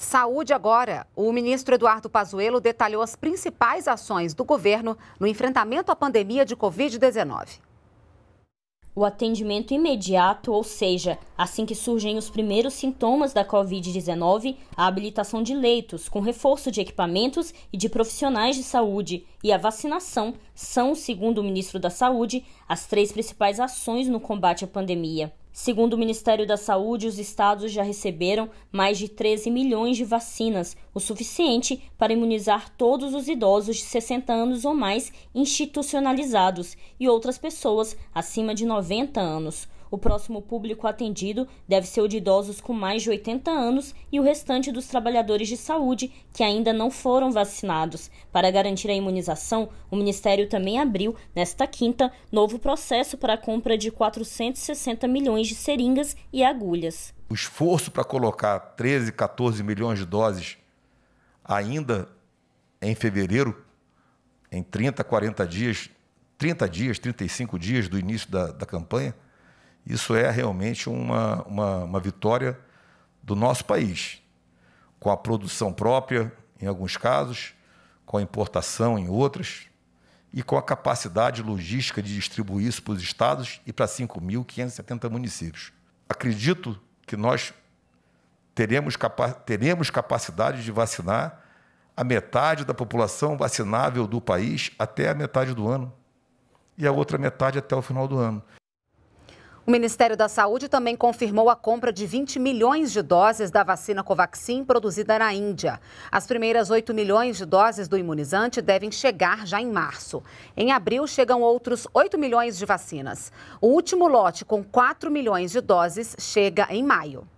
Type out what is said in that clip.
Saúde agora. O ministro Eduardo Pazuello detalhou as principais ações do governo no enfrentamento à pandemia de Covid-19. O atendimento imediato, ou seja, assim que surgem os primeiros sintomas da Covid-19, a habilitação de leitos, com reforço de equipamentos e de profissionais de saúde, e a vacinação são, segundo o ministro da Saúde, as três principais ações no combate à pandemia. Segundo o Ministério da Saúde, os estados já receberam mais de 13 milhões de vacinas, o suficiente para imunizar todos os idosos de 60 anos ou mais institucionalizados e outras pessoas acima de 90 anos. O próximo público atendido deve ser o de idosos com mais de 80 anos e o restante dos trabalhadores de saúde que ainda não foram vacinados. Para garantir a imunização, o Ministério também abriu, nesta quinta, novo processo para a compra de 460 milhões de seringas e agulhas. O esforço para colocar 13, 14 milhões de doses ainda em fevereiro, em 30, 40 dias, 30 dias, 35 dias do início da, da campanha, isso é realmente uma, uma, uma vitória do nosso país, com a produção própria, em alguns casos, com a importação em outras, e com a capacidade logística de distribuir isso para os estados e para 5.570 municípios. Acredito que nós teremos, capa teremos capacidade de vacinar a metade da população vacinável do país até a metade do ano e a outra metade até o final do ano. O Ministério da Saúde também confirmou a compra de 20 milhões de doses da vacina Covaxin produzida na Índia. As primeiras 8 milhões de doses do imunizante devem chegar já em março. Em abril, chegam outros 8 milhões de vacinas. O último lote, com 4 milhões de doses, chega em maio.